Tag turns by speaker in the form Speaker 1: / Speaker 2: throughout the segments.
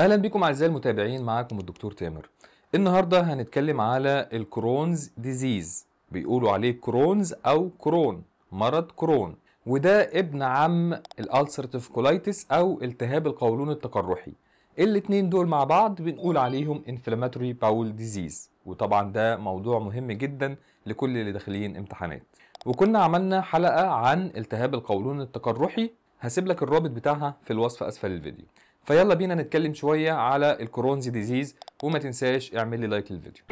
Speaker 1: اهلا بكم اعزائي المتابعين معاكم الدكتور تامر النهارده هنتكلم على الكرونز ديزيز بيقولوا عليه كرونز او كرون مرض كرون وده ابن عم الالسرتيف كولايتس او التهاب القولون التقرحي الاتنين دول مع بعض بنقول عليهم انفلاماتوري باول ديزيز وطبعا ده موضوع مهم جدا لكل اللي داخلين امتحانات وكنا عملنا حلقه عن التهاب القولون التقرحي هسيب لك الرابط بتاعها في الوصف اسفل الفيديو فيلا بينا نتكلم شويه على الكرونز ديزيز وما تنساش اعمل لي لايك للفيديو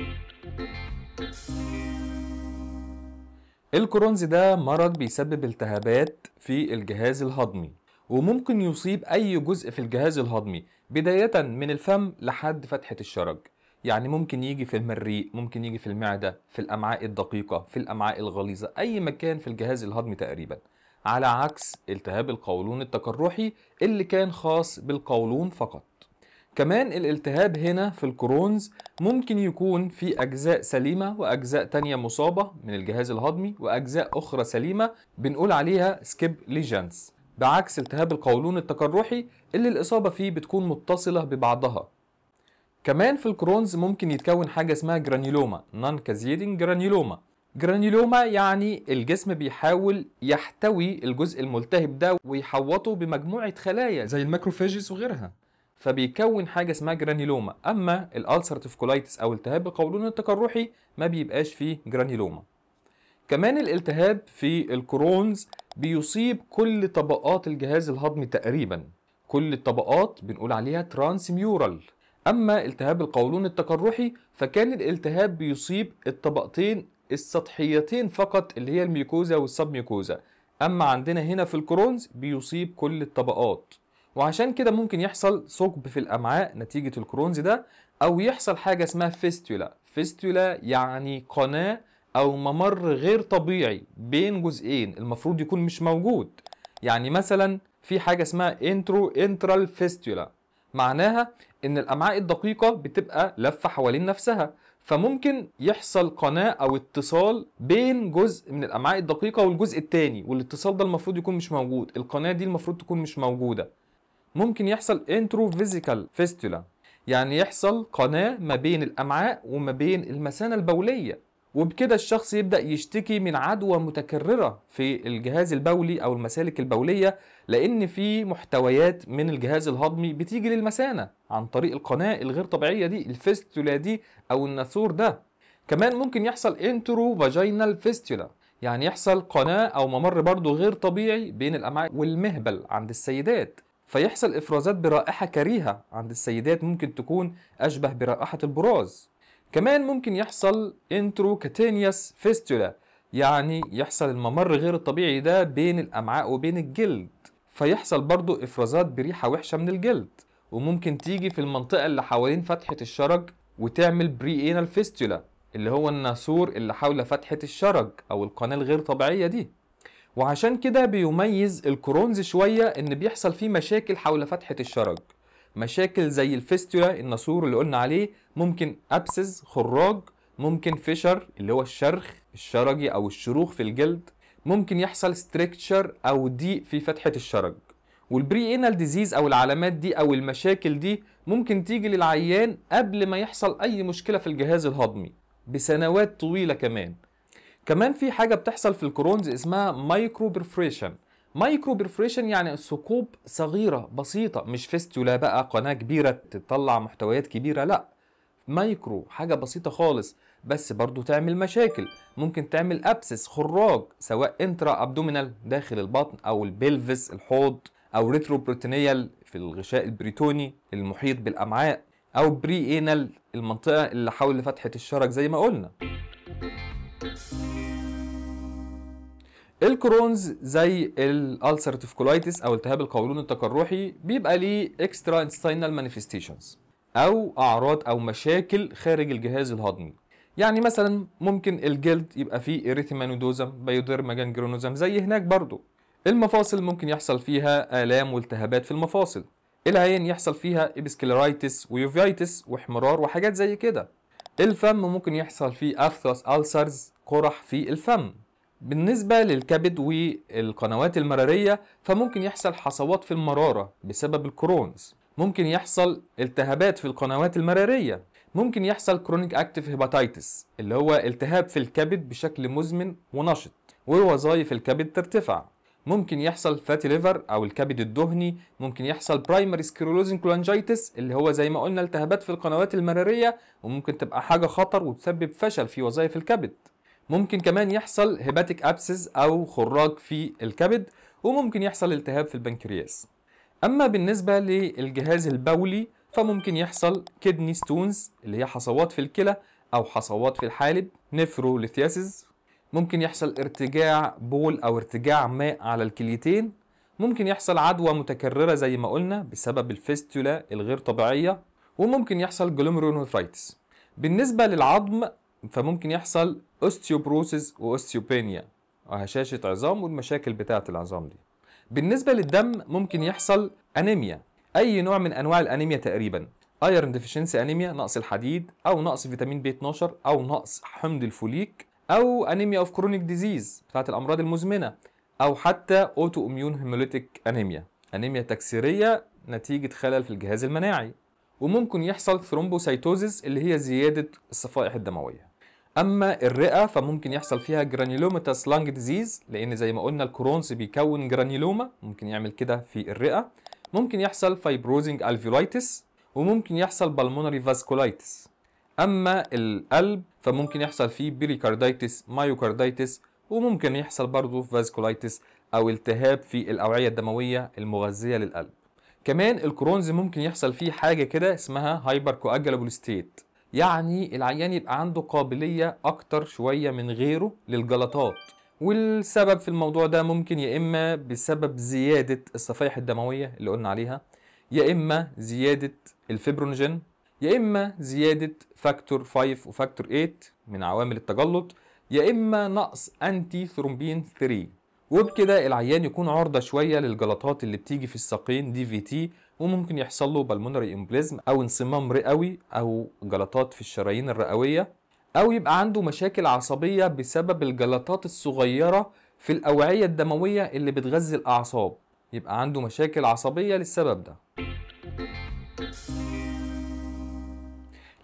Speaker 1: الكرونز ده مرض بيسبب التهابات في الجهاز الهضمي وممكن يصيب اي جزء في الجهاز الهضمي بدايه من الفم لحد فتحه الشرج يعني ممكن يجي في المريء ممكن يجي في المعده في الامعاء الدقيقه في الامعاء الغليظه اي مكان في الجهاز الهضمي تقريبا على عكس التهاب القولون التقرحي اللي كان خاص بالقولون فقط كمان الالتهاب هنا في الكرونز ممكن يكون في أجزاء سليمة وأجزاء تانية مصابة من الجهاز الهضمي وأجزاء أخرى سليمة بنقول عليها سكيب ليجنز بعكس التهاب القولون التقرحي اللي الإصابة فيه بتكون متصلة ببعضها كمان في الكرونز ممكن يتكون حاجة اسمها جرانيلوما نون كازيدين جرانيلوما جرانيلوما يعني الجسم بيحاول يحتوي الجزء الملتهب ده ويحوطه بمجموعة خلايا زي الماكروفاجز وغيرها فبيكون حاجة اسمها جرانيلوما أما الألسرتيف كولايتس أو التهاب القولون التقرحي ما بيبقاش فيه جرانيلوما كمان الالتهاب في الكرونز بيصيب كل طبقات الجهاز الهضمي تقريبا كل الطبقات بنقول عليها ترانس ميورال أما التهاب القولون التقرحي فكان الالتهاب بيصيب الطبقتين السطحيتين فقط اللي هي الميوكوزا ميكوزا اما عندنا هنا في الكرونز بيصيب كل الطبقات وعشان كده ممكن يحصل ثقب في الامعاء نتيجه الكرونز ده او يحصل حاجه اسمها فيستولا فيستولا يعني قناه او ممر غير طبيعي بين جزئين المفروض يكون مش موجود يعني مثلا في حاجه اسمها انترو انترال فيستولا معناها ان الامعاء الدقيقه بتبقى لفه حوالين نفسها فممكن يحصل قناه او اتصال بين جزء من الامعاء الدقيقه والجزء الثاني والاتصال ده المفروض يكون مش موجود القناه دي المفروض تكون مش موجوده ممكن يحصل انتروفيزيكال فيستولا يعني يحصل قناه ما بين الامعاء وما بين المثانه البوليه وبكده الشخص يبدأ يشتكي من عدوى متكررة في الجهاز البولي أو المسالك البولية لأن في محتويات من الجهاز الهضمي بتيجي للمثانة عن طريق القناة الغير طبيعية دي الفيستولا دي أو الناثور ده كمان ممكن يحصل انترو فاجينال فيستولا يعني يحصل قناة أو ممر برضه غير طبيعي بين الأمعاء والمهبل عند السيدات فيحصل إفرازات برائحة كريهة عند السيدات ممكن تكون أشبه برائحة البراز كمان ممكن يحصل كاتينيوس فيستولا يعني يحصل الممر غير الطبيعي ده بين الامعاء وبين الجلد فيحصل برضو افرازات بريحه وحشه من الجلد وممكن تيجي في المنطقه اللي حوالين فتحه الشرج وتعمل بري انال فيستولا اللي هو الناسور اللي حول فتحه الشرج او القناه الغير طبيعيه دي وعشان كده بيميز الكرونز شويه ان بيحصل فيه مشاكل حول فتحه الشرج مشاكل زي الفيستولا النسور اللي قلنا عليه ممكن ابسز خراج ممكن فيشر اللي هو الشرخ الشرجي او الشروخ في الجلد ممكن يحصل ستريكتشر او ضيق في فتحه الشرج والبري انال ديزيز او العلامات دي او المشاكل دي ممكن تيجي للعيان قبل ما يحصل اي مشكله في الجهاز الهضمي بسنوات طويله كمان كمان في حاجه بتحصل في الكرونز اسمها مايكرو برفريشن مايكرو بيرفوريشن يعني ثقوب صغيره بسيطه مش فيستولا بقى قناه كبيره تطلع محتويات كبيره لا مايكرو حاجه بسيطه خالص بس برضو تعمل مشاكل ممكن تعمل ابسس خراج سواء انترا ابدومينال داخل البطن او البلفس الحوض او ريتروبروتينيال في الغشاء البريتوني المحيط بالامعاء او بري انال المنطقه اللي حول فتحه الشرج زي ما قلنا الكرونز زي الالسرتيف كولايتس او التهاب القولون التقرحي بيبقى ليه اكسترا انستينال مانيفستيشنز او اعراض او مشاكل خارج الجهاز الهضمي يعني مثلا ممكن الجلد يبقى فيه اريثيمانودوزم بيوديرما جانجرونوزم زي هناك برضو المفاصل ممكن يحصل فيها الام والتهابات في المفاصل العين يحصل فيها ابسكلرايتس ويوفيتس واحمرار وحاجات زي كده الفم ممكن يحصل فيه افثوس ألسرز قرح في الفم بالنسبة للكبد والقنوات المرارية فممكن يحصل حصوات في المرارة بسبب الكرونز ممكن يحصل التهابات في القنوات المرارية ممكن يحصل كرونيك اكتيف هيباتايتس اللي هو التهاب في الكبد بشكل مزمن ونشط ووظائف الكبد ترتفع ممكن يحصل فاتي ليفر او الكبد الدهني ممكن يحصل برايمري سكيرولوزين كولانجيتس اللي هو زي ما قلنا التهابات في القنوات المراريه وممكن تبقى حاجه خطر وتسبب فشل في وظائف الكبد ممكن كمان يحصل هيباتيك ابسس او خراج في الكبد وممكن يحصل التهاب في البنكرياس اما بالنسبه للجهاز البولي فممكن يحصل كيدني ستونز اللي هي حصوات في الكلى او حصوات في الحالب نفروليثياسيس ممكن يحصل ارتجاع بول او ارتجاع ماء على الكليتين ممكن يحصل عدوى متكرره زي ما قلنا بسبب الفيستولا الغير طبيعيه وممكن يحصل جلوميرونيفرايتس بالنسبه للعظم فممكن يحصل اوستيوبروسيس واوستيوبينيا هشاشة عظام والمشاكل بتاعة العظام دي بالنسبة للدم ممكن يحصل أنيميا أي نوع من أنواع الأنيميا تقريبا Iron ديفيشنسي انيميا نقص الحديد او نقص فيتامين بي 12 او نقص حمض الفوليك او انيميا اوف كرونيك ديزيز بتاعه الامراض المزمنه او حتى اوتو اميون هيموليتيك انيميا انيميا تكسيريه نتيجه خلل في الجهاز المناعي وممكن يحصل ثرومبوسايتوزيس اللي هي زيادة الصفائح الدموية اما الرئه فممكن يحصل فيها جرانيلوماتاس لانج ديزيز لان زي ما قلنا الكرونس بيكون جرانيلوما ممكن يعمل كده في الرئه ممكن يحصل فايبروزنج الفيولايتس وممكن يحصل بالمونري فاسكولايتس اما القلب فممكن يحصل فيه بيريكارديتس مايوكارديتس وممكن يحصل برضه فاسكولايتس او التهاب في الاوعيه الدمويه المغذيه للقلب كمان الكرونز ممكن يحصل فيه حاجه كده اسمها هايبر كواجلابول ستيت يعني العيان يبقى عنده قابليه اكتر شويه من غيره للجلطات والسبب في الموضوع ده ممكن يا اما بسبب زياده الصفائح الدمويه اللي قلنا عليها يا اما زياده الفيبرونجين يا اما زياده فاكتور 5 وفاكتور 8 من عوامل التجلط يا اما نقص انتي ثرومبين 3 وبكده العيان يكون عرضة شوية للجلطات اللي بتيجي في الساقين دي في تي وممكن يحصل له بالمونري امبليزم او انصمام رئوي او جلطات في الشرايين الرئوية او يبقى عنده مشاكل عصبية بسبب الجلطات الصغيرة في الأوعية الدموية اللي بتغذي الأعصاب يبقى عنده مشاكل عصبية للسبب ده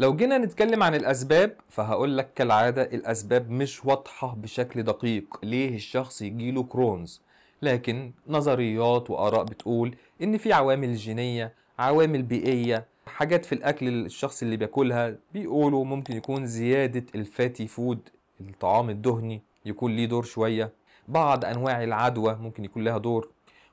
Speaker 1: لو جينا نتكلم عن الأسباب فهقول لك كالعادة الأسباب مش واضحة بشكل دقيق ليه الشخص يجيله كرونز لكن نظريات وآراء بتقول إن في عوامل جينية عوامل بيئية حاجات في الأكل الشخص اللي بياكلها بيقولوا ممكن يكون زيادة الفاتي فود الطعام الدهني يكون ليه دور شوية بعض أنواع العدوى ممكن يكون لها دور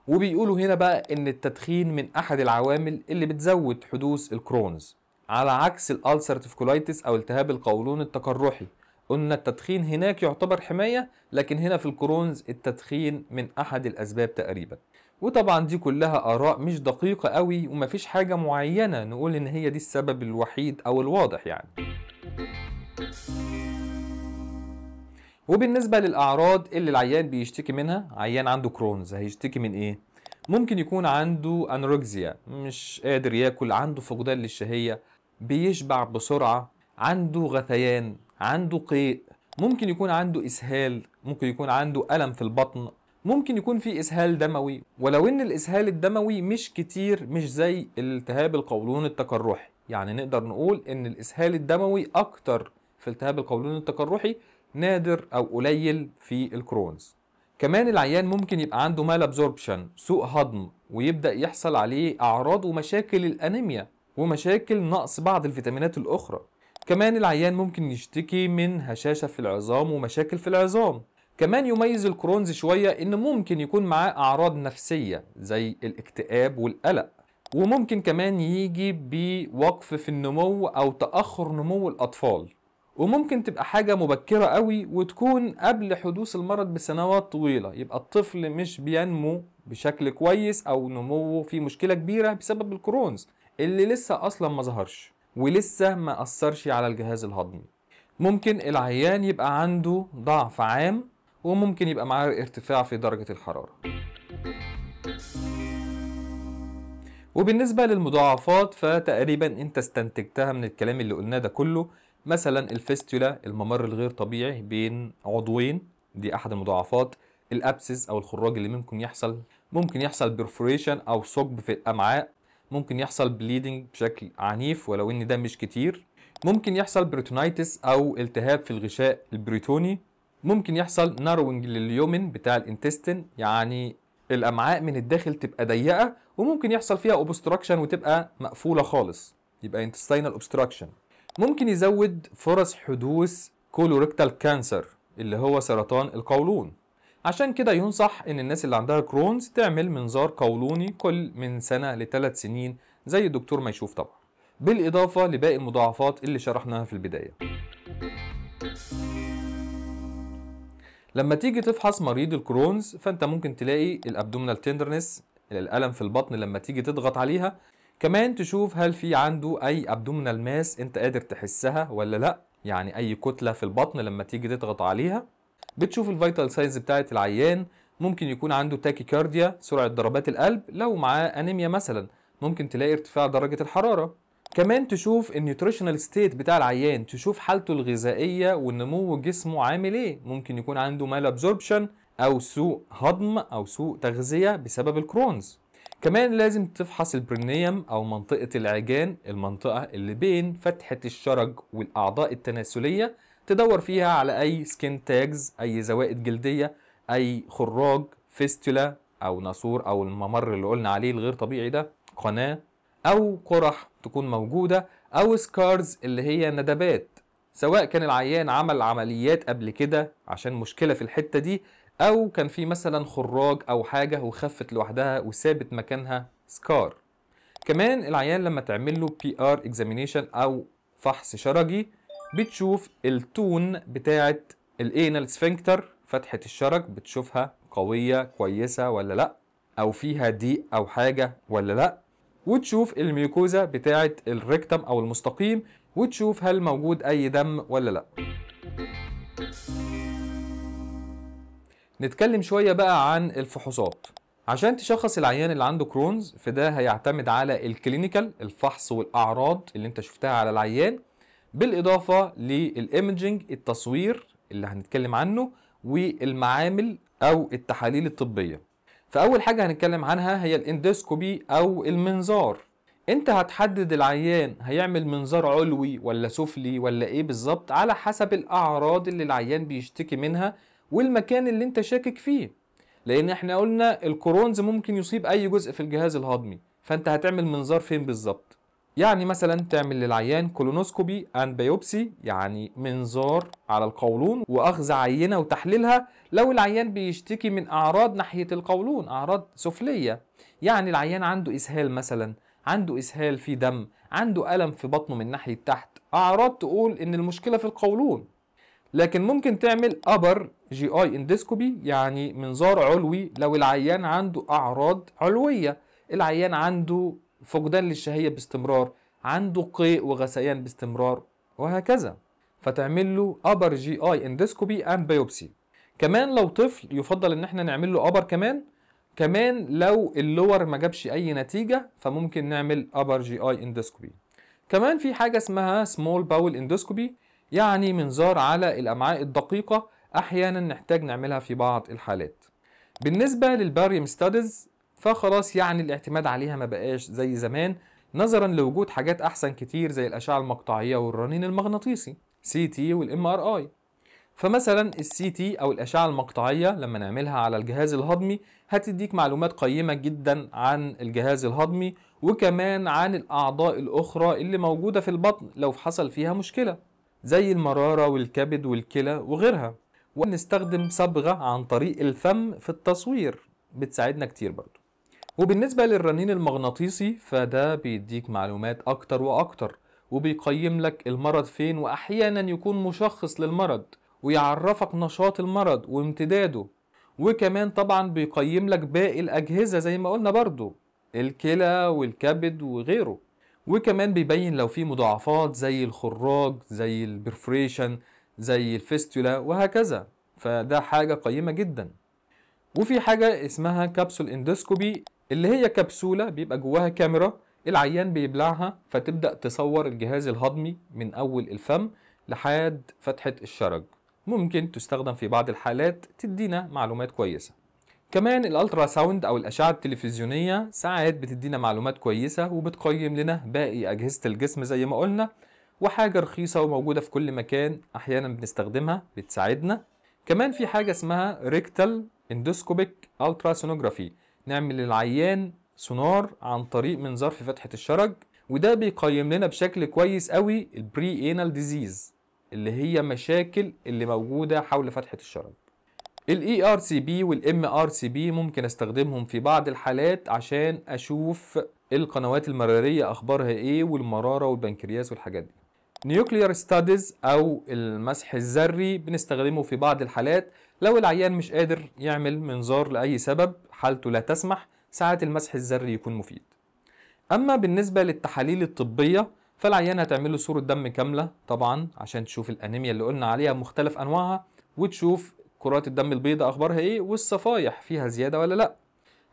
Speaker 1: وبيقولوا هنا بقى إن التدخين من أحد العوامل اللي بتزود حدوث الكرونز على عكس الالسرتيف كولايتس او التهاب القولون التقرحي قلنا التدخين هناك يعتبر حماية لكن هنا في الكرونز التدخين من أحد الأسباب تقريبا وطبعا دي كلها آراء مش دقيقة قوي ومفيش حاجة معينة نقول إن هي دي السبب الوحيد أو الواضح يعني وبالنسبة للأعراض اللي العيان بيشتكي منها عيان عنده كرونز هيشتكي من إيه؟ ممكن يكون عنده أنوركسيا مش قادر ياكل عنده فقدان للشهية بيشبع بسرعة عنده غثيان عنده قيء ممكن يكون عنده إسهال ممكن يكون عنده ألم في البطن ممكن يكون في اسهال دموي ولو ان الاسهال الدموي مش كتير مش زي التهاب القولون التقرحي يعني نقدر نقول ان الاسهال الدموي اكتر في التهاب القولون التقرحي نادر او قليل في الكرونز كمان العيان ممكن يبقى عنده مال ابزوربشن سوء هضم ويبدا يحصل عليه اعراض ومشاكل الانيميا ومشاكل نقص بعض الفيتامينات الأخرى كمان العيان ممكن يشتكي من هشاشة في العظام ومشاكل في العظام كمان يميز الكرونز شوية إن ممكن يكون معاه أعراض نفسية زي الاكتئاب والقلق وممكن كمان يجي بوقف في النمو أو تأخر نمو الأطفال وممكن تبقى حاجة مبكرة قوي وتكون قبل حدوث المرض بسنوات طويلة يبقى الطفل مش بينمو بشكل كويس أو نموه فيه مشكلة كبيرة بسبب الكرونز اللي لسه اصلا ما ظهرش ولسه ما اثرش على الجهاز الهضمي ممكن العيان يبقى عنده ضعف عام وممكن يبقى معاه ارتفاع في درجة الحرارة وبالنسبة للمضاعفات فتقريبا انت استنتجتها من الكلام اللي قلناه ده كله مثلا الفستولا الممر الغير طبيعي بين عضوين دي احد المضاعفات الابسس او الخراج اللي ممكن يحصل ممكن يحصل برفوريشن او ثقب في الامعاء ممكن يحصل بليدنج بشكل عنيف ولو ان ده مش كتير ممكن يحصل بروتونايتس او التهاب في الغشاء البريتوني ممكن يحصل ناروينج لليومن بتاع الانتستين يعني الامعاء من الداخل تبقى ضيقه وممكن يحصل فيها اوبستراكشن وتبقى مقفوله خالص يبقى انتستينال اوبستراكشن ممكن يزود فرص حدوث كولوريكتال كانسر اللي هو سرطان القولون عشان كده ينصح ان الناس اللي عندها كرونز تعمل منظار قولوني كل من سنة لثلاث سنين زي الدكتور ما يشوف طبعا بالإضافة لباقي المضاعفات اللي شرحناها في البداية لما تيجي تفحص مريض الكرونز فانت ممكن تلاقي الابدومينال تندرنس الالم في البطن لما تيجي تضغط عليها كمان تشوف هل في عنده اي ابدومينال ماس انت قادر تحسها ولا لا يعني اي كتله في البطن لما تيجي تضغط عليها بتشوف الفيتال ساينز بتاعه العيان ممكن يكون عنده تاكيكارديا سرعه ضربات القلب لو معاه انيميا مثلا ممكن تلاقي ارتفاع درجه الحراره كمان تشوف النيوتريشنال ستيت بتاع العيان تشوف حالته الغذائيه والنمو جسمه عامل ايه ممكن يكون عنده مال ابزوربشن او سوء هضم او سوء تغذيه بسبب الكرونز كمان لازم تفحص البرينيوم او منطقه العجان المنطقه اللي بين فتحه الشرج والاعضاء التناسليه تدور فيها على اي سكين تاجز اي زوائد جلديه اي خراج فيستولا او ناسور او الممر اللي قلنا عليه الغير طبيعي ده قناه او قرح تكون موجوده او سكارز اللي هي ندبات سواء كان العيان عمل عمليات قبل كده عشان مشكله في الحته دي او كان في مثلا خراج او حاجه وخفت لوحدها وسابت مكانها سكار كمان العيان لما تعمل له بي ار اكزامينيشن او فحص شرجي بتشوف التون بتاعت الانال سفنكتر فتحه الشرج بتشوفها قويه كويسه ولا لا او فيها ضيق او حاجه ولا لا وتشوف الميوكوزا بتاعت الريكتم او المستقيم وتشوف هل موجود اي دم ولا لا نتكلم شويه بقى عن الفحوصات عشان تشخص العيان اللي عنده كرونز فده هيعتمد على الكلينيكال الفحص والاعراض اللي انت شفتها على العيان بالاضافه للإيمجينج التصوير اللي هنتكلم عنه والمعامل او التحاليل الطبيه فاول حاجه هنتكلم عنها هي الاندوسكوبي او المنظار انت هتحدد العيان هيعمل منظار علوي ولا سفلي ولا ايه بالظبط على حسب الاعراض اللي العيان بيشتكي منها والمكان اللي انت شاكك فيه لان احنا قلنا الكرونز ممكن يصيب اي جزء في الجهاز الهضمي فانت هتعمل منظار فين بالظبط يعني مثلا تعمل للعيان كولونوسكوبي اند بيوبسي يعني منظار على القولون واخذ عينه وتحليلها لو العيان بيشتكي من اعراض ناحيه القولون اعراض سفليه يعني العيان عنده اسهال مثلا عنده اسهال في دم عنده الم في بطنه من ناحيه تحت اعراض تقول ان المشكله في القولون لكن ممكن تعمل ابر جي اي اندسكوبي يعني منظار علوي لو العيان عنده اعراض علويه العيان عنده فقدان للشهية باستمرار عنده قيء وغثيان باستمرار وهكذا فتعمل له upper GI endoscopy and biopsy كمان لو طفل يفضل ان احنا نعمل له upper كمان كمان لو اللور ما جابش اي نتيجه فممكن نعمل upper GI endoscopy كمان في حاجه اسمها small bowel endoscopy يعني منظار على الامعاء الدقيقه احيانا نحتاج نعملها في بعض الحالات بالنسبه للباريوم ستاديز فخلاص يعني الاعتماد عليها ما بقاش زي زمان نظرا لوجود حاجات احسن كتير زي الاشعه المقطعيه والرنين المغناطيسي سي تي والام ار اي فمثلا السي تي او الاشعه المقطعيه لما نعملها على الجهاز الهضمي هتديك معلومات قيمه جدا عن الجهاز الهضمي وكمان عن الاعضاء الاخرى اللي موجوده في البطن لو حصل فيها مشكله زي المراره والكبد والكلى وغيرها ونستخدم صبغه عن طريق الفم في التصوير بتساعدنا كتير برضو وبالنسبة للرنين المغناطيسي فده بيديك معلومات أكتر وأكتر وبيقيم لك المرض فين وأحيانا يكون مشخص للمرض ويعرفك نشاط المرض وامتداده وكمان طبعا بيقيم لك باقي الأجهزة زي ما قلنا برضو الكلى والكبد وغيره وكمان بيبين لو في مضاعفات زي الخراج زي البرفريشن زي الفيستولا وهكذا فده حاجة قيمة جدا وفي حاجة اسمها كبسول اندوسكوبي اللي هي كبسوله بيبقى جواها كاميرا العيان بيبلعها فتبدا تصور الجهاز الهضمي من اول الفم لحد فتحه الشرج ممكن تستخدم في بعض الحالات تدينا معلومات كويسه كمان الالترا ساوند او الاشعه التلفزيونيه ساعات بتدينا معلومات كويسه وبتقيم لنا باقي اجهزه الجسم زي ما قلنا وحاجه رخيصه وموجوده في كل مكان احيانا بنستخدمها بتساعدنا كمان في حاجه اسمها ريكتال اندوسكوبيك التراسونوجرافي نعمل للعيان سونار عن طريق منظار في فتحه الشرج وده بيقيم لنا بشكل كويس قوي البري انال ديزيز اللي هي مشاكل اللي موجوده حول فتحه الشرج الاي ار سي بي والام ار سي بي ممكن استخدمهم في بعض الحالات عشان اشوف القنوات المراريه اخبارها ايه والمراره والبنكرياس والحاجات دي نيوكليير ستاديز او المسح الذري بنستخدمه في بعض الحالات لو العيان مش قادر يعمل منظار لاي سبب حالته لا تسمح ساعات المسح الذري يكون مفيد اما بالنسبه للتحاليل الطبيه فالعيان هتعمل له صوره دم كامله طبعا عشان تشوف الانيميا اللي قلنا عليها مختلف انواعها وتشوف كرات الدم البيضاء اخبارها ايه والصفائح فيها زياده ولا لا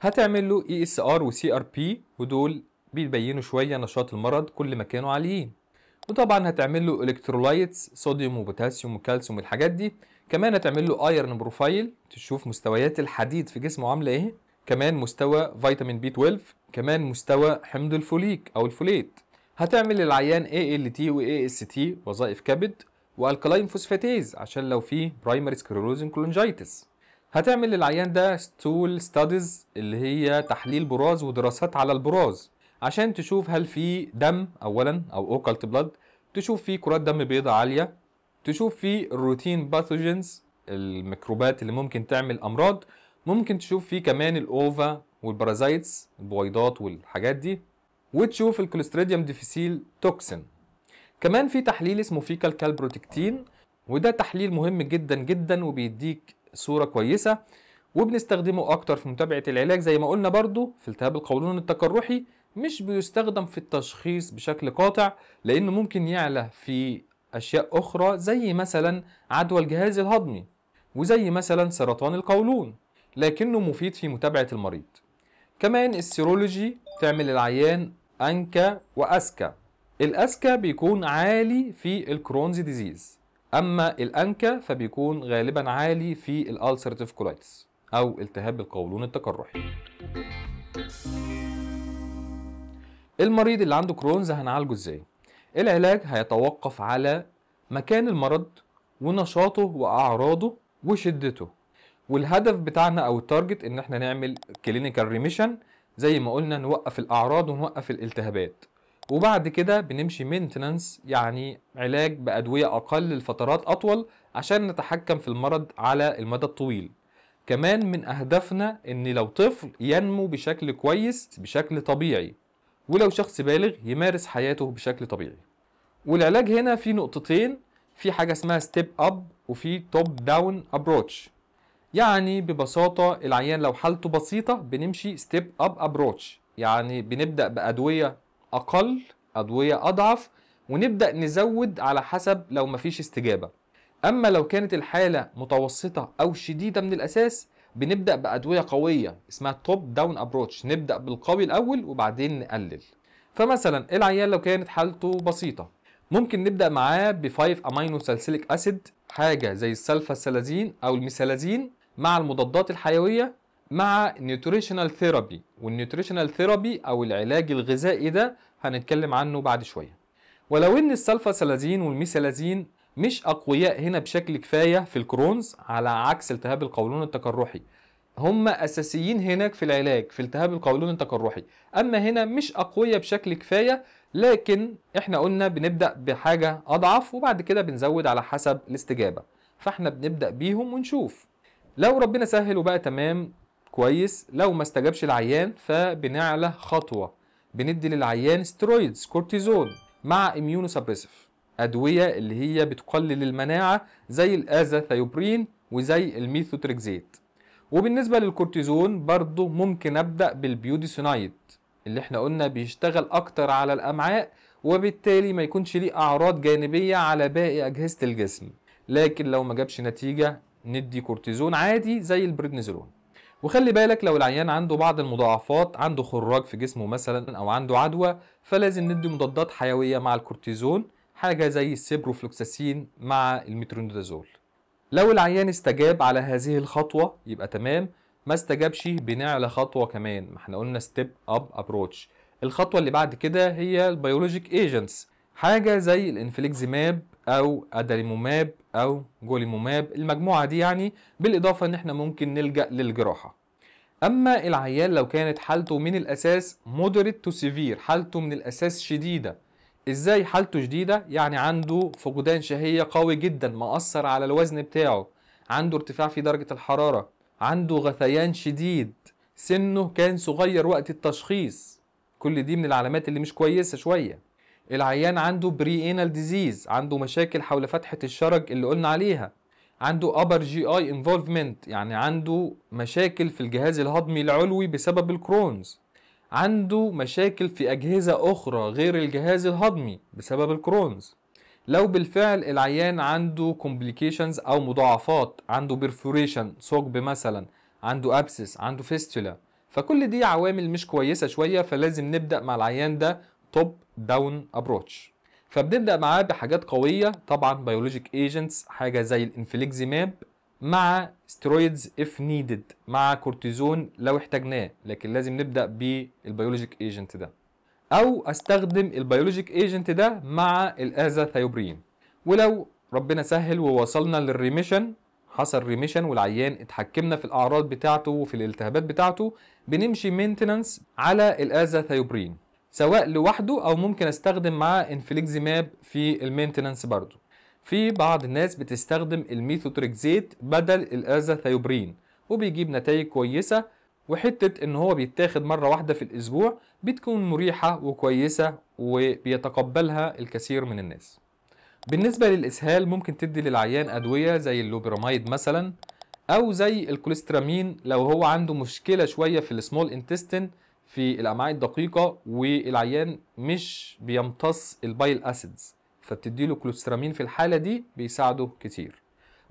Speaker 1: هتعمل له اي e اس ار وسي ار بي ودول بيبينوا شويه نشاط المرض كل ما كانوا عاليين وطبعا هتعمل له الكترولايتس صوديوم وبوتاسيوم وكالسيوم والحاجات دي كمان هتعمل له ايرن بروفايل تشوف مستويات الحديد في جسمه عامله ايه كمان مستوى فيتامين بي 12 كمان مستوى حمض الفوليك او الفوليت هتعمل للعيان اي ال تي واي اس تي وظائف كبد والكلاين فوسفاتيز عشان لو في برايمري سكلروزنج كولونجايتس هتعمل للعيان ده ستول ستاديز اللي هي تحليل براز ودراسات على البراز عشان تشوف هل في دم اولا او اوكالت بلاد تشوف في كرات دم بيضاء عاليه تشوف في الروتين باثوجينز الميكروبات اللي ممكن تعمل امراض ممكن تشوف في كمان الاوفا والبارازايتس البويضات والحاجات دي وتشوف الكوليستريديوم ديفيسيل توكسين كمان في تحليل اسمه فيكال كالبروتكتين وده تحليل مهم جدا جدا وبيديك صورة كويسة وبنستخدمه أكتر في متابعة العلاج زي ما قلنا برضو في التهاب القولون التقرحي مش بيستخدم في التشخيص بشكل قاطع لأنه ممكن يعلى في أشياء أخرى زي مثلا عدوى الجهاز الهضمي وزي مثلا سرطان القولون لكنه مفيد في متابعة المريض كمان السيرولوجي تعمل العيان أنكا وأسكا الأسكا بيكون عالي في الكرونز ديزيز أما الأنكا فبيكون غالبا عالي في الألسرتيف كولايتس أو التهاب القولون التقرحي المريض اللي عنده كرونز هنعالجه ازاي العلاج هيتوقف على مكان المرض ونشاطه واعراضه وشدته والهدف بتاعنا او التارجت ان احنا نعمل كلينيكال ريميشن زي ما قلنا نوقف الاعراض ونوقف الالتهابات وبعد كده بنمشي مينتننس يعني علاج بادويه اقل لفترات اطول عشان نتحكم في المرض على المدى الطويل كمان من اهدافنا ان لو طفل ينمو بشكل كويس بشكل طبيعي ولو شخص بالغ يمارس حياته بشكل طبيعي والعلاج هنا في نقطتين في حاجة اسمها ستيب اب وفي توب داون ابروتش يعني ببساطة العيان لو حالته بسيطة بنمشي ستيب اب ابروتش يعني بنبدأ بأدوية أقل أدوية أضعف ونبدأ نزود على حسب لو مفيش استجابة أما لو كانت الحالة متوسطة أو شديدة من الأساس بنبدا بادويه قويه اسمها توب داون ابروتش نبدا بالقوي الاول وبعدين نقلل فمثلا العيان لو كانت حالته بسيطه ممكن نبدا معاه ب 5 امينو سالسيليك اسيد حاجه زي السلفاسلازين او الميسالازين مع المضادات الحيويه مع نيوتريشنال ثيرابي والنيوتريشنال ثيرابي او العلاج الغذائي ده هنتكلم عنه بعد شويه ولو ان السلفاسلازين والميسالازين مش اقوياء هنا بشكل كفايه في الكرونز على عكس التهاب القولون التقرحي هم اساسيين هناك في العلاج في التهاب القولون التقرحي اما هنا مش اقوياء بشكل كفايه لكن احنا قلنا بنبدا بحاجه اضعف وبعد كده بنزود على حسب الاستجابه فاحنا بنبدا بيهم ونشوف لو ربنا سهل وبقى تمام كويس لو ما استجابش العيان فبنعلى خطوه بندي للعيان سترويدز كورتيزون مع اميونو سبريسيف ادويه اللي هي بتقلل المناعه زي الازاثيوبرين وزي الميثوتريكزيت وبالنسبه للكورتيزون برضه ممكن ابدا بالبيوديسونايد اللي احنا قلنا بيشتغل اكتر على الامعاء وبالتالي ما يكونش ليه اعراض جانبيه على باقي اجهزه الجسم لكن لو ما جابش نتيجه ندي كورتيزون عادي زي البريدنيزولون وخلي بالك لو العيان عنده بعض المضاعفات عنده خراج في جسمه مثلا او عنده عدوى فلازم ندي مضادات حيويه مع الكورتيزون حاجة زي السيبروفلوكساسين مع الميترونيدازول لو العيان استجاب على هذه الخطوة يبقى تمام ما استجابش بنعلى خطوة كمان ما احنا قلنا ستيب اب ابروتش الخطوة اللي بعد كده هي البيولوجيك ايجنتس حاجة زي الانفليكزيماب او اداليموماب او جوليموماب المجموعة دي يعني بالاضافة ان احنا ممكن نلجأ للجراحة اما العيان لو كانت حالته من الاساس مودريت تو سيفير حالته من الاساس شديدة ازاي حالته شديدة يعني عنده فقدان شهية قوي جدا مأثر على الوزن بتاعه عنده ارتفاع في درجة الحرارة عنده غثيان شديد سنه كان صغير وقت التشخيص كل دي من العلامات اللي مش كويسة شوية العيان عنده بري انال ديزيز عنده مشاكل حول فتحة الشرج اللي قلنا عليها عنده upper GI involvement يعني عنده مشاكل في الجهاز الهضمي العلوي بسبب الكرونز عنده مشاكل في أجهزة أخرى غير الجهاز الهضمي بسبب الكرونز لو بالفعل العيان عنده complications أو مضاعفات عنده perforation ثقب مثلا عنده أبسس عنده فيستولا فكل دي عوامل مش كويسة شوية فلازم نبدأ مع العيان ده توب داون أبروتش فبنبدأ معاه بحاجات قوية طبعا بيولوجيك ايجنتس حاجة زي الانفليكزيماب مع سترويدز اف نيدد مع كورتيزون لو احتاجناه لكن لازم نبدا بالبيولوجيك ايجنت ده او استخدم البيولوجيك ايجنت ده مع الازاثيوبرين ولو ربنا سهل ووصلنا للريميشن حصل ريميشن والعيان اتحكمنا في الاعراض بتاعته وفي الالتهابات بتاعته بنمشي مينتننس على الازاثيوبرين سواء لوحده او ممكن استخدم معاه انفليكزيماب في المينتننس برضه في بعض الناس بتستخدم الميثوتريكزيت بدل الازاثيوبرين وبيجيب نتائج كويسة وحتة ان هو بيتاخد مرة واحدة في الاسبوع بتكون مريحة وكويسة وبيتقبلها الكثير من الناس بالنسبة للإسهال ممكن تدي للعيان أدوية زي اللوبرامايد مثلا أو زي الكوليسترامين لو هو عنده مشكلة شوية في السمول انتستين في الأمعاء الدقيقة والعيان مش بيمتص البايل أسيدز فبتديله كلوسترامين في الحالة دي بيساعده كتير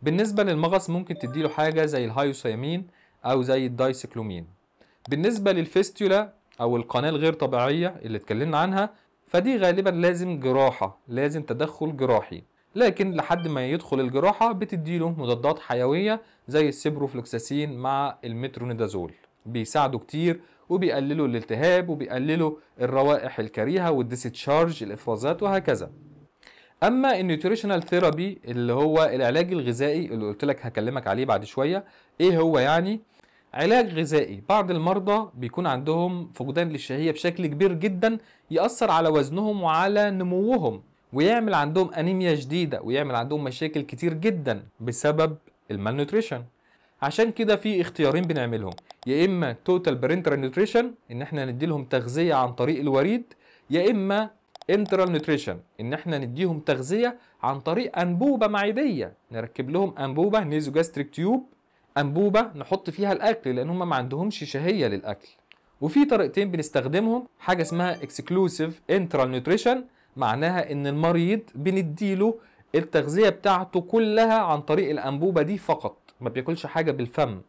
Speaker 1: بالنسبة للمغص ممكن تديله حاجة زي الهايوسيامين أو زي الدايسيكلومين بالنسبة للفيستولا أو القناة الغير طبيعية اللي اتكلمنا عنها فدي غالبا لازم جراحة لازم تدخل جراحي لكن لحد ما يدخل الجراحة بتديله مضادات حيوية زي السيبروفلوكساسين مع المترونيدازول بيساعده كتير وبيقللوا الالتهاب وبيقللوا الروائح الكريهة والديستشارج الإفرازات وهكذا اما النيوتريشنال ثيرابي اللي هو العلاج الغذائي اللي قلت لك هكلمك عليه بعد شويه ايه هو يعني علاج غذائي بعض المرضى بيكون عندهم فقدان للشهيه بشكل كبير جدا ياثر على وزنهم وعلى نموهم ويعمل عندهم انيميا شديده ويعمل عندهم مشاكل كتير جدا بسبب المالنيوتريشن عشان كده في اختيارين بنعملهم يا اما توتال برينترال نيوتريشن ان احنا ندي لهم تغذيه عن طريق الوريد يا اما انترال نيوتريشن ان احنا نديهم تغذيه عن طريق انبوبه معديه نركب لهم انبوبه نيزوجاستريك تيوب انبوبه نحط فيها الاكل لان هم ما عندهمش شهيه للاكل وفي طريقتين بنستخدمهم حاجه اسمها اكسكلوسيف انترال نيوتريشن معناها ان المريض بنديله التغذيه بتاعته كلها عن طريق الانبوبه دي فقط ما بياكلش حاجه بالفم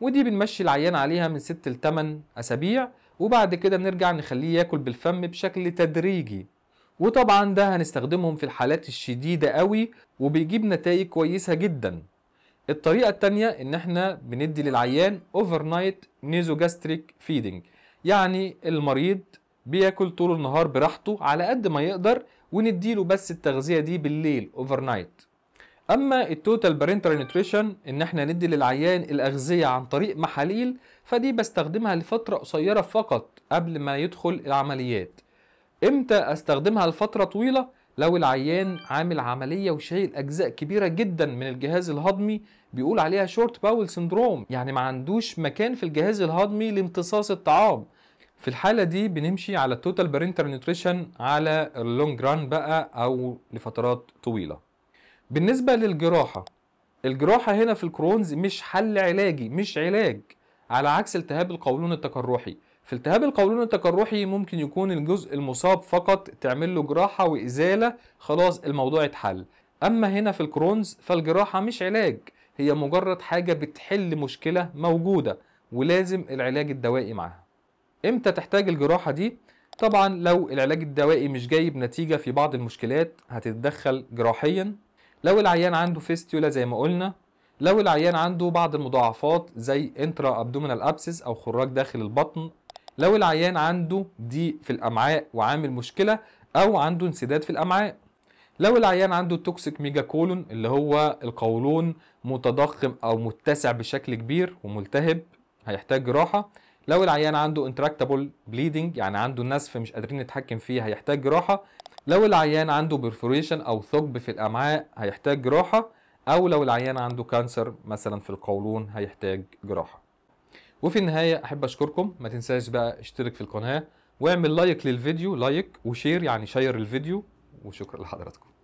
Speaker 1: ودي بنمشي العيان عليها من 6 ل 8 اسابيع وبعد كده بنرجع نخليه ياكل بالفم بشكل تدريجي وطبعا ده هنستخدمهم في الحالات الشديدة قوي وبيجيب نتائج كويسة جدا الطريقة التانية ان احنا بندي للعيان overnight nasogastric feeding يعني المريض بياكل طول النهار براحته على قد ما يقدر ونديله بس التغذية دي بالليل overnight اما التوتال بارنتال نيوتريشن ان احنا ندي للعيان الاغذيه عن طريق محاليل فدي بستخدمها لفتره قصيره فقط قبل ما يدخل العمليات امتى استخدمها لفتره طويله لو العيان عامل عمليه وشايل اجزاء كبيره جدا من الجهاز الهضمي بيقول عليها شورت باول سندروم يعني ما عندوش مكان في الجهاز الهضمي لامتصاص الطعام في الحالة دي بنمشي على التوتال بارنتال نيوتريشن على اللونج ران بقى أو لفترات طويلة بالنسبه للجراحه الجراحه هنا في الكرونز مش حل علاجي مش علاج على عكس التهاب القولون التقرحي في التهاب القولون التقرحي ممكن يكون الجزء المصاب فقط تعمل له جراحه وازاله خلاص الموضوع اتحل اما هنا في الكرونز فالجراحه مش علاج هي مجرد حاجه بتحل مشكله موجوده ولازم العلاج الدوائي معاها امتى تحتاج الجراحه دي طبعا لو العلاج الدوائي مش جايب نتيجه في بعض المشكلات هتتدخل جراحيا لو العيان عنده فيستيولا زي ما قلنا لو العيان عنده بعض المضاعفات زي انترا ابدومينال ابسس او خراج داخل البطن لو العيان عنده ضيق في الامعاء وعامل مشكله او عنده انسداد في الامعاء لو العيان عنده توكسيك ميجا كولون اللي هو القولون متضخم او متسع بشكل كبير وملتهب هيحتاج جراحه لو العيان عنده انتراكتابل بليدنج يعني عنده نزف مش قادرين نتحكم فيه هيحتاج جراحه لو العيان عنده بيرفوريشن او ثقب في الامعاء هيحتاج جراحه او لو العيان عنده كانسر مثلا في القولون هيحتاج جراحه وفي النهايه احب اشكركم ما تنساش بقى اشترك في القناه واعمل لايك للفيديو لايك وشير يعني شير الفيديو وشكرا لحضراتكم